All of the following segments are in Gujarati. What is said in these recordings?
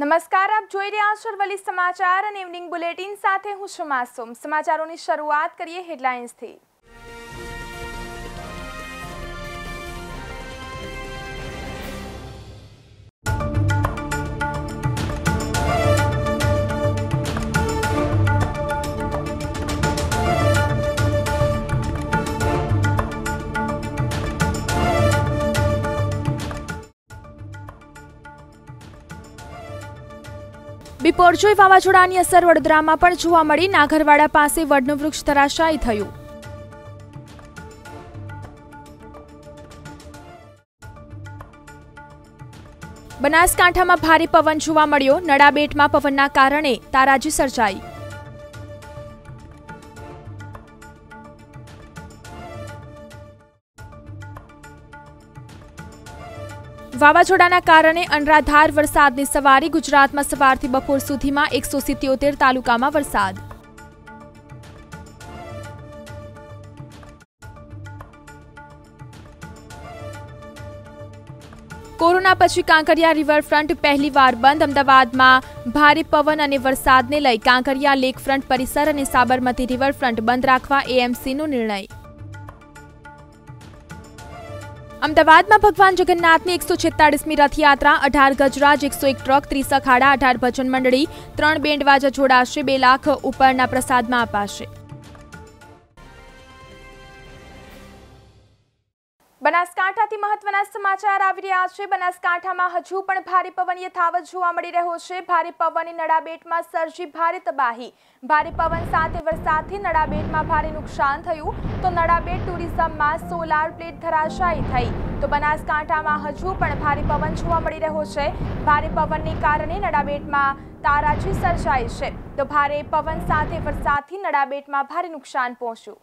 નમસ્કાર આપ જોઈ રહ્યા છો અરવલ્લી સમાચાર અને ઇવનિંગ બુલેટિન સાથે હું છું માસુમ સમાચારોની શરૂઆત કરીએ હેડલાઇન્સથી બિપોરજોઈ વાવાઝોડાની અસર વડોદરામાં પણ જોવા મળી નાગરવાડા પાસે વડનું વૃક્ષ ધરાશાયી થયું બનાસકાંઠામાં ભારે પવન જોવા મળ્યો નડાબેટમાં પવનના કારણે તારાજી સર્જાઈ વાવાઝોડાના કારણે અનરાધાર વરસાદની સવારે ગુજરાતમાં સવારથી બપોર સુધીમાં એકસો સિત્યોતેર તાલુકામાં વરસાદ કોરોના પછી કાંકરિયા રિવરફ્રન્ટ પહેલીવાર બંધ અમદાવાદમાં ભારે પવન અને વરસાદને લઈ કાંકરિયા લેકફ્રન્ટ પરિસર અને સાબરમતી રિવરફ્રન્ટ બંધ રાખવા એએમસીનો નિર્ણય અમદાવાદમાં ભગવાન જગન્નાથની એકસો છેતાળીસમી રથયાત્રા અઢાર ગજરાજ એકસો એક ટ્રક ત્રીસ અખાડા અઢાર ભજન મંડળી ત્રણ બેન્ડવાજા જોડાશે બે લાખ ઉપરના પ્રસાદમાં અપાશે બનાસકાંઠાથી મહત્વના સમાચાર આવી રહ્યા છે બનાસકાંઠામાં હજુ પણ ભારે પવન યથાવત જોવા મળી રહ્યો છે ભારે પવનની નડાબેટમાં સર્જી ભારે તબાહી ભારે પવન સાથે વરસાદથી નડાબેટમાં ભારે નુકસાન થયું તો નડાબેટ ટુરિઝમમાં સોલાર પ્લેટ ધરાશાયી થઈ તો બનાસકાંઠામાં હજુ પણ ભારે પવન જોવા મળી રહ્યો છે ભારે પવનને કારણે નડાબેટમાં તારાજી સર્જાઈ છે તો ભારે પવન સાથે વરસાદથી નડાબેટમાં ભારે નુકસાન પહોંચ્યું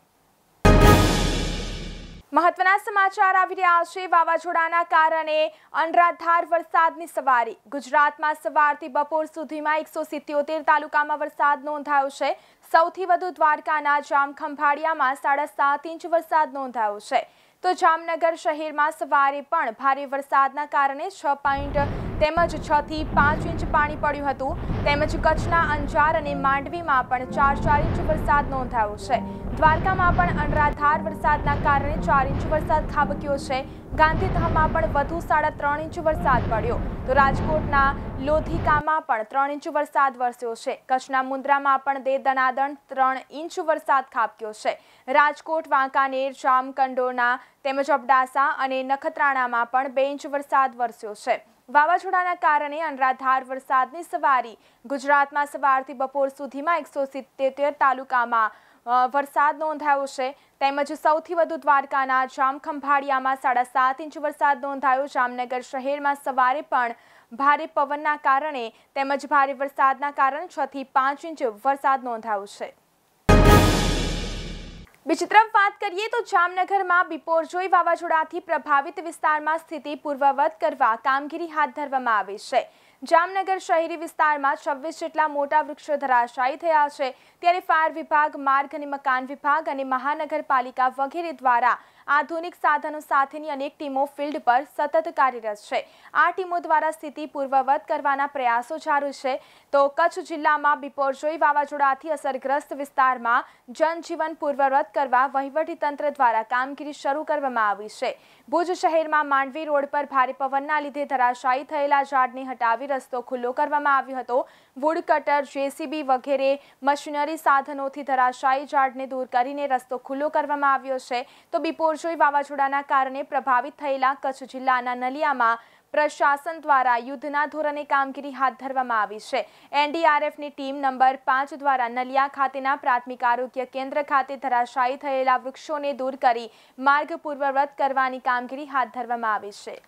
મહત્વના સમાચાર આવી રહ્યા છે વાવાઝોડાના કારણે અનરાધાર વરસાદની સવારી ગુજરાતમાં સવારથી બપોર સુધીમાં એકસો સિત્યોતેર તાલુકામાં વરસાદ નોંધાયો છે સૌથી વધુ દ્વારકાના જામખંભાળિયામાં સાડા સાત ઇંચ વરસાદ નોંધાયો છે તો જામનગર શહેરમાં સવારે પણ ભારે વરસાદના કારણે છ પોઈન્ટ તેમજ છ થી પાંચ ઇંચ પાણી પડ્યું હતું તેમજ કચ્છના અંજાર અને માંડવીમાં પણ ચાર ચાર ઇંચ વરસાદ નોંધાયો છે દ્વારકામાં પણ અનરાધાર વરસાદના કારણે ચાર ઇંચ વરસાદ ખાબક્યો છે ગાંધીધામમાં પણ વધુ સાડા ત્રણ ઇંચ વરસાદ પડ્યો તો રાજકોટના લોધિકામાં પણ ત્રણ ઇંચ વરસાદ વરસ્યો છે કચ્છના મુન્દ્રામાં પણ દે દનાદણ ત્રણ ઇંચ વરસાદ ખાબક્યો છે રાજકોટ વાંકાનેર જામકંડોના તેમજ અબડાસા અને નખત્રાણામાં પણ બે ઇંચ વરસાદ વરસ્યો છે વાવાઝોડાના કારણે અનરાધાર વરસાદની સવારી ગુજરાતમાં સવારથી બપોર સુધીમાં એકસો તાલુકામાં વરસાદ નોંધાયો છે તેમજ સૌથી વધુ દ્વારકાના જામખંભાળિયામાં સાડા સાત ઇંચ વરસાદ નોંધાયો જામનગર શહેરમાં સવારે પણ ભારે પવનના કારણે તેમજ ભારે વરસાદના કારણે છ થી પાંચ ઇંચ વરસાદ નોંધાયો છે બીજી તરફ વાત કરીએ તો જામનગરમાં બિપોરજોઈ વાવાઝોડાથી પ્રભાવિત વિસ્તારમાં સ્થિતિ પૂર્વવત કરવા કામગીરી હાથ ધરવામાં આવી છે જામનગર શહેરી વિસ્તારમાં છવ્વીસ જેટલા મોટા વૃક્ષો ધરાશાયી થયા છે ત્યારે ફાયર વિભાગ માર્ગ અને મકાન વિભાગ અને મહાનગરપાલિકા વગેરે દ્વારા આધુનિક સાધનો સાથેની અનેક ટીમો ફિલ્ડ પર સતત કાર્યરત છે આ ટીમો દ્વારા સ્થિતિ પૂર્વવત કરવાના પ્રયાસો ચાલુ છે તો કચ્છ જિલ્લામાં બિપોરજોઈ વાવાઝોડાથી અસરગ્રસ્ત વિસ્તારમાં જનજીવન પૂર્વવત કરવા વહીવટીતંત્ર દ્વારા કામગીરી શરૂ કરવામાં આવી છે ભુજ શહેરમાં માંડવી રોડ પર ભારે પવનના લીધે ધરાશાયી થયેલા ઝાડને હટાવી રસ્તો ખુલ્લો કરવામાં આવ્યો હતો વુડ કટર જેસીબી વગેરે મશીનરી સાધનોથી ધરાશાયી ઝાડને દૂર કરીને રસ્તો ખુલ્લો કરવામાં આવ્યો છે તો બિપોરજોઈ વાવાઝોડાના કારણે પ્રભાવિત થયેલા કચ્છ જિલ્લાના નલિયામાં પ્રશાસન દ્વારા યુદ્ધના ધોરણે કામગીરી હાથ ધરવામાં આવી છે એનડીઆરએફની ટીમ નંબર પાંચ દ્વારા નલિયા ખાતેના પ્રાથમિક આરોગ્ય કેન્દ્ર ખાતે ધરાશાયી થયેલા વૃક્ષોને દૂર કરી માર્ગ પૂર્વવત કરવાની કામગીરી હાથ ધરવામાં આવી છે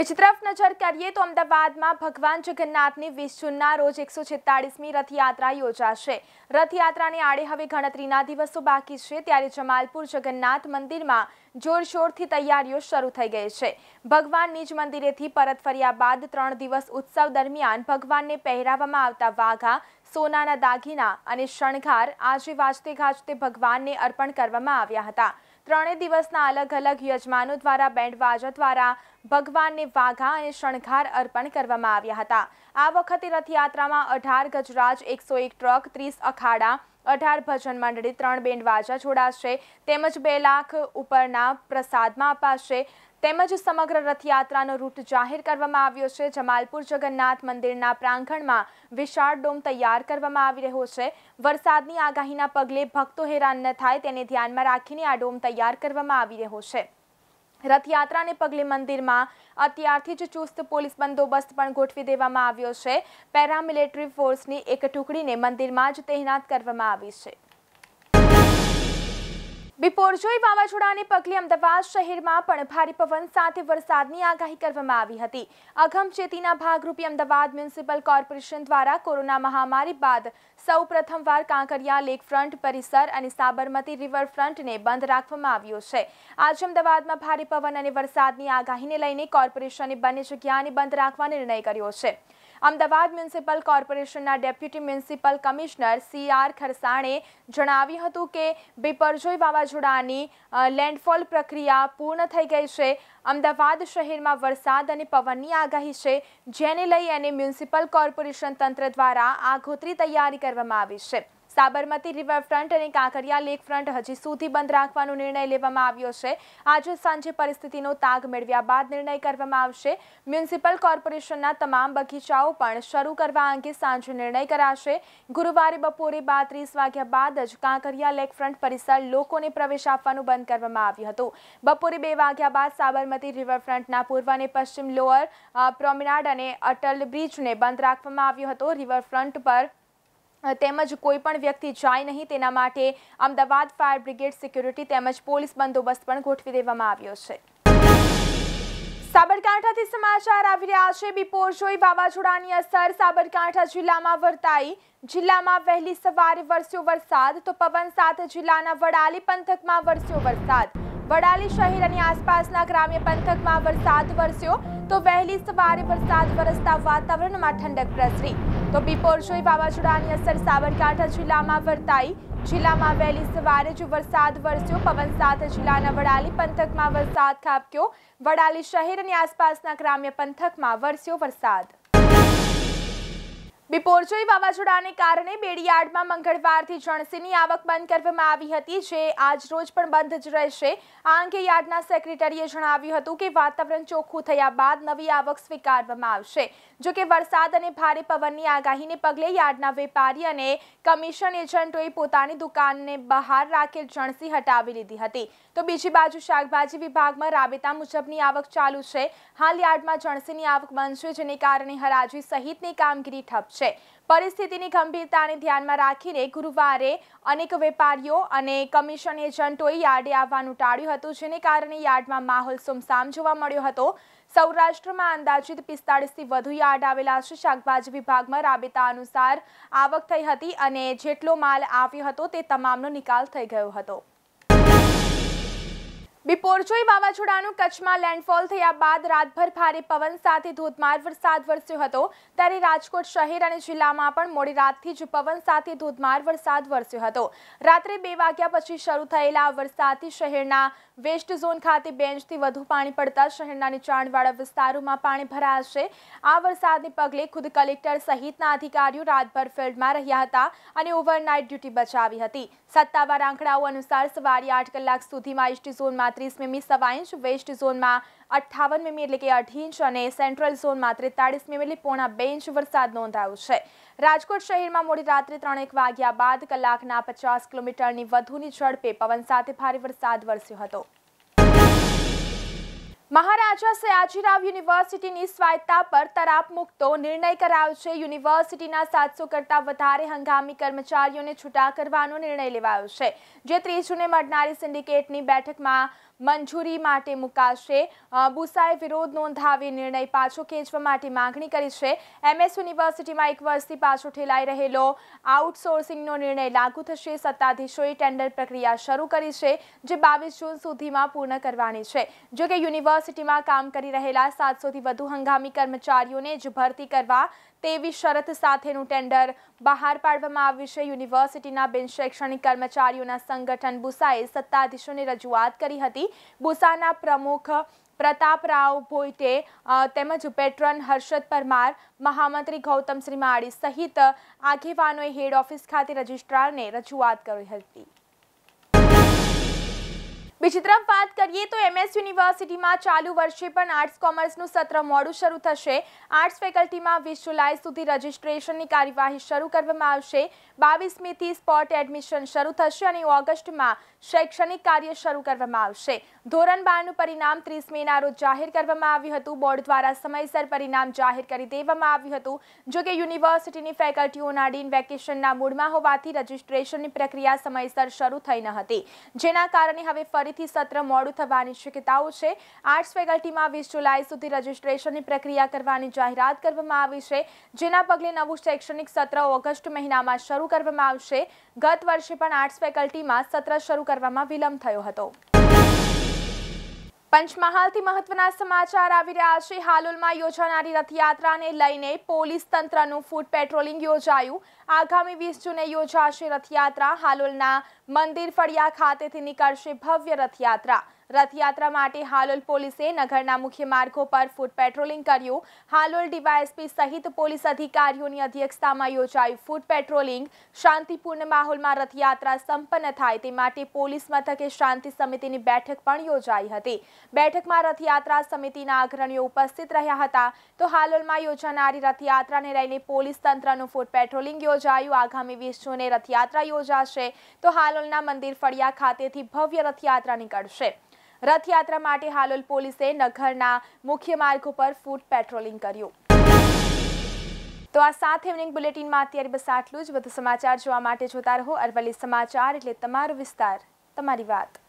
બીજી તરફ નજર કરીએ તો અમદાવાદમાં ભગવાન જગન્નાથની વીસ જૂનના રોજ એકસો છેતાળીસમી રથયાત્રા યોજાશે રથયાત્રાને આડે હવે ગણતરીના દિવસો બાકી છે ત્યારે જમાલપુર જગન્નાથ મંદિરમાં જોરશોરથી તૈયારીઓ શરૂ થઈ ગઈ છે ભગવાન નિજ મંદિરેથી પરત ફર્યા બાદ ત્રણ દિવસ ઉત્સવ દરમિયાન ભગવાનને પહેરાવવામાં આવતા વાઘા સોનાના દાગીના અને શણગાર આજે વાજતે ગાજતે ભગવાનને અર્પણ કરવામાં આવ્યા હતા ત્રણેય દિવસના અલગ અલગ યજમાનો દ્વારા બેન્ડવાજા દ્વારા ભગવાનને વાઘા અને શણગાર અર્પણ કરવામાં આવ્યા હતા આ વખતે રથયાત્રામાં અઢાર ગજરાજ એકસો એક ટ્રક ત્રીસ અખાડા અઢાર ભજન મંડળી ત્રણ બેન્ડ વાજા છોડાશે તેમજ બે લાખ ઉપરના પ્રસાદમાં અપાશે તેમજ સમગ્ર રથયાત્રાનો રૂટ જાહેર કરવામાં આવ્યો છે જમાલપુર જગન્નાથ મંદિરના પ્રાંગણમાં વિશાળ ડોમ તૈયાર કરવામાં આવી રહ્યો છે વરસાદની આગાહીના પગલે ભક્તો હેરાન ન થાય તેને ધ્યાનમાં રાખીને આ ડોમ તૈયાર કરવામાં આવી રહ્યો છે રથયાત્રાને પગલે મંદિરમાં અત્યારથી જ ચુસ્ત પોલીસ બંદોબસ્ત પણ ગોઠવી દેવામાં આવ્યો છે પેરામિલેટરી ફોર્સની એક ટુકડીને મંદિરમાં જ તૈનાત કરવામાં આવી છે બિપોરજોઈ વાવાઝોડાને પગલે અમદાવાદ શહેરમાં પણ ભારે પવન સાથે વરસાદની આગાહી કરવામાં આવી હતી અગમચેતીના ભાગરૂપે અમદાવાદ મ્યુનિસિપલ કોર્પોરેશન દ્વારા કોરોના મહામારી બાદ સૌ પ્રથમવાર કાંકરિયા લેકફ્રન્ટ પરિસર અને સાબરમતી રિવરફ્રન્ટને બંધ રાખવામાં આવ્યો છે આજ અમદાવાદમાં ભારે પવન અને વરસાદની આગાહીને લઈને કોર્પોરેશને બંને જગ્યાને બંધ રાખવા નિર્ણય કર્યો છે અમદાવાદ મ્યુનિસિપલ કોર્પોરેશનના deputy municipal commissioner C R ખરસાણે જણાવ્યું હતું કે બિપરજોય વાવાઝોડાની લેન્ડફોલ પ્રક્રિયા પૂર્ણ થઈ ગઈ છે અમદાવાદ શહેરમાં વરસાદ અને પવનની આગાહી છે જેને લઈ અને મ્યુનિસિપલ કોર્પોરેશન તંત્ર દ્વારા આગોતરી તૈયારી કરવામાં આવી છે સાબરમતી રિવરફ્રન્ટ અને કાંકરિયા લેકફ્રન્ટ હજી સુધી બંધ રાખવાનો નિર્ણય લેવામાં આવ્યો છે આજે સાંજે પરિસ્થિતિનો તાગ મેળવ્યા બાદ નિર્ણય કરવામાં આવશે મ્યુનિસિપલ કોર્પોરેશનના તમામ બગીચાઓ પણ શરૂ કરવા અંગે સાંજે નિર્ણય કરાશે ગુરુવારે બપોરે ત્રીસ વાગ્યા બાદ જ કાંકરિયા લેકફ્રન્ટ પરિસર લોકોને પ્રવેશ આપવાનું બંધ કરવામાં આવ્યું હતું બપોરે બે વાગ્યા બાદ સાબરમતી રિવરફ્રન્ટના પૂર્વ અને પશ્ચિમ લોઅર પ્રોમિનાડ અને અટલ બ્રિજને બંધ રાખવામાં આવ્યો હતો રિવરફ્રન્ટ પર તેમજ કોઈ પણ વ્યક્તિ જાય નહીં તેના માટે અમદાવાદ ફાયર બ્રિગેડ સિક્યુરિટી તેમજ પોલીસ બંદોબસ્ત પણ ગોઠવી દેવામાં આવ્યો છે સાબરકાંઠાથી સમાચાર આવી રહ્યા છે બિપોરજોઈ વાવાઝોડાની અસર સાબરકાંઠા જિલ્લામાં વર્તાઈ જિલ્લામાં વહેલી સવારે વરસ્યો વરસાદ તો પવન સાથે જિલ્લાના વડાલી પંથકમાં વરસ્યો વરસાદ વડાલી શહેર અને આસપાસના ગ્રામ્ય પંથકમાં વરસાદ વરસ્યો તો વહેલી સવારે વરસાદ વરસતા વાતાવરણમાં ઠંડક પ્રસરી તો બિપોરજોઈ વાવાઝોડાની અસર સાબરકાંઠા જિલ્લામાં વર્તાઈ જિલ્લામાં વહેલી સવારે જ વરસાદ વરસ્યો પવન સાથે જિલ્લાના વડાલી પંથકમાં વરસાદ ખાબક્યો વડાલી શહેર અને આસપાસના ગ્રામ્ય પંથકમાં વરસ્યો વરસાદ બિપોરજોઈ વાવાઝોડાને કારણે બેડીયાર્ડમાં મંગળવારથી જણસીની આવક બંધ કરવામાં આવી હતી જે આજ રોજ પણ બંધ જ રહેશે આ અંગે યાર્ડના સેક્રેટરીએ જણાવ્યું હતું કે વાતાવરણ ચોખ્ખું થયા બાદ નવી આવક સ્વીકારવામાં આવશે જો કે વરસાદ અને ભારે પવનની આગાહીને પગલે યાર્ડના વેપારી અને કમિશન એજન્ટોએ પોતાની દુકાનને બહાર રાખેલ જણસી હટાવી લીધી હતી તો બીજી બાજુ શાકભાજી વિભાગમાં રાબેતા મુજબની આવક ચાલુ છે હાલ યાર્ડમાં જણસીની આવક બનશે જેને કારણે હરાજી સહિતની કામગીરી ઠપ છે પરિસ્થિતિની ગંભીરતાને ધ્યાનમાં રાખીને ગુરુવારે અનેક વેપારીઓ અને કમિશન એજન્ટોએ યાર્ડે આવવાનું ટાળ્યું હતું જેને કારણે યાર્ડમાં માહોલ સુમસામ જોવા મળ્યો હતો સૌરાષ્ટ્રમાં અંદાજિત પિસ્તાળીસથી વધુ યાર્ડ આવેલા છે શાકભાજી વિભાગમાં રાબેતા અનુસાર આવક થઈ હતી અને જેટલો માલ આવ્યો હતો તે તમામનો નિકાલ થઈ ગયો હતો બિપોરજોઈ વાવાઝોડાનું કચ્છમાં લેન્ડફોલ થયા બાદ રાતભર ભારે પવન સાથે ધોધમાર વરસાદ વરસ્યો હતો ત્યારે રાજકોટ શહેર અને જિલ્લામાં પણ મોડી રાતથી જ પવન સાથે ધોધમાર વરસાદ વરસ્યો હતો રાત્રે બે વાગ્યા પછી શરૂ થયેલા વરસાદથી શહેરના વેસ્ટ ઝોન ખાતે બે ઇંચથી વધુ પાણી પડતા શહેરના નીચાણવાળા વિસ્તારોમાં પાણી ભરાશે આ વરસાદને પગલે ખુદ કલેક્ટર સહિતના અધિકારીઓ રાતભર ફિલ્ડમાં રહ્યા હતા અને ઓવરનાઇટ ડ્યુટી બચાવી હતી સત્તાવાર આંકડાઓ અનુસાર સવારે આઠ કલાક સુધીમાં ઇસ્ટ ઝોનમાં ત્રીસ મીમી સવા ઇંચ વેસ્ટ ઝોનમાં અઠ્ઠાવન મીમી એટલે કે અઢી ઇંચ અને સેન્ટ્રલ ઝોનમાં ત્રેતાળીસ મીમી એટલે પોણા બે ઇંચ વરસાદ નોંધાયો છે રાજકોટ શહેરમાં મોડી રાત્રે ત્રણેક વાગ્યા બાદ કલાકના પચાસ કિલોમીટરની વધુની ઝડપે પવન સાથે ભારે વરસાદ વરસ્યો હતો મહારાજા સયાજીરાવ યુનિવર્સિટીની સ્વાયત્તા પર તરાપ મુકતો નિર્ણય કરાયો છે યુનિવર્સિટીના સાતસો કરતા વધારે હંગામી કર્મચારીઓને છૂટા કરવાનો નિર્ણય લેવાયો છે જે ત્રીસ જૂને મળનારી સિન્ડિકેટની બેઠકમાં મંજૂરી માટે મુકાશે બુસાએ વિરોધ નોંધાવી નિર્ણય પાછો ખેંચવા માટે માંગણી કરી છે એમએસ યુનિવર્સિટીમાં એક વર્ષથી પાછો ઠેલાઈ રહેલો આઉટસોર્સિંગનો નિર્ણય લાગુ થશે સત્તાધીશોએ ટેન્ડર પ્રક્રિયા શરૂ કરી છે જે બાવીસ જૂન સુધીમાં પૂર્ણ કરવાની છે જો કે યુનિવર્સિટીમાં કામ કરી રહેલા સાતસોથી વધુ હંગામી કર્મચારીઓને જ ભરતી કરવા તેવી શરત સાથેનું ટેન્ડર બહાર પાડવામાં આવ્યું છે યુનિવર્સિટીના બિનશૈક્ષણિક કર્મચારીઓના સંગઠન બુસાએ સત્તાધીશોને રજૂઆત કરી હતી બુસાના પ્રમુખ પ્રતાપ રાવ ભોઈટે તેમજ પેટ્રન હર્ષદ પરમાર મહામંત્રી ગૌતમ શ્રીમાળી સહિત આગેવાનોએ હેડ ઓફિસ ખાતે રજિસ્ટ્રારને રજૂઆત કરી હતી બીજી તરફ વાત કરીએ તો એમએસ યુનિવર્સિટીમાં ચાલુ વર્ષે પણ આર્ટ્સ કોમર્સનું સત્ર મોડું શરૂ થશે આર્ટ્સ ફેકલ્ટીમાં વીસ જુલાઈ સુધી રજીસ્ટ્રેશનની કાર્યવાહી શરૂ કરવામાં આવશે બાવીસમીથી સ્પોટ એડમિશન શરૂ થશે અને ઓગસ્ટમાં શૈક્ષણિક કાર્ય શરૂ કરવામાં આવશે ધોરણ બારનું પરિણામ ત્રીસ મેના રોજ જાહેર કરવામાં આવ્યું હતું બોર્ડ દ્વારા સમયસર પરિણામ જાહેર કરી દેવામાં આવ્યું હતું જોકે યુનિવર્સિટીની ફેકલ્ટીઓના ડીન વેકેશનના મૂડમાં હોવાથી રજિસ્ટ્રેશનની પ્રક્રિયા સમયસર શરૂ થઈ ન હતી જેના કારણે હવે ફરી ફરીથી સત્ર મોડું થવાની શક્યતાઓ છે આર્ટ્સ ફેકલ્ટીમાં વીસ જુલાઈ સુધી રજીસ્ટ્રેશનની પ્રક્રિયા કરવાની જાહેરાત કરવામાં આવી છે જેના પગલે નવું શૈક્ષણિક સત્ર ઓગસ્ટ મહિનામાં શરૂ કરવામાં આવશે ગત વર્ષે પણ આર્ટસ ફેકલ્ટીમાં સત્ર શરૂ કરવામાં વિલંબ થયો હતો પંચમહાલથી મહત્વના સમાચાર આવી રહ્યા છે હાલોલમાં યોજાનારી રથયાત્રાને લઈને પોલીસ તંત્રનું ફૂડ પેટ્રોલિંગ યોજાયું આગામી વીસ જૂને યોજાશે રથયાત્રા હાલોલના મંદિર ફળિયા ખાતેથી નીકળશે ભવ્ય રથયાત્રા રથયાત્રા માટે હાલોલ પોલીસે નગરના મુખ્ય માર્ગો પર ફૂટ પેટ્રોલિંગ કર્યું હાલોલ ડીવાયએસપી સહિત પોલીસ અધિકારીઓની અધ્યક્ષતામાં યોજાયું ફૂટ પેટ્રોલિંગ શાંતિપૂર્ણ માહોલમાં રથયાત્રા સંપન્ન થાય તે માટે પોલીસ મથકે શાંતિ સમિતિની બેઠક પણ યોજાઈ હતી બેઠકમાં રથયાત્રા સમિતિના અગ્રણીઓ ઉપસ્થિત રહ્યા હતા તો હાલોલમાં યોજાનારી રથયાત્રાને લઈને પોલીસ તંત્રનું ફૂટ પેટ્રોલિંગ યોજાયું યોજાયું આગામી વીસ જૂને રથયાત્રા યોજાશે તો હાલોલના મંદિર ફળિયા ખાતેથી ભવ્ય રથયાત્રા નીકળશે રથયાત્રા માટે હાલોલ પોલીસે નગરના મુખ્ય માર્ગ ઉપર ફૂટ પેટ્રોલિંગ કર્યું તો આ સાત ઇવનિંગ બુલેટિનમાં અત્યારે બસ આટલું જ વધુ સમાચાર જોવા માટે જોતા રહો અરવલ્લી સમાચાર એટલે તમારો વિસ્તાર તમારી વાત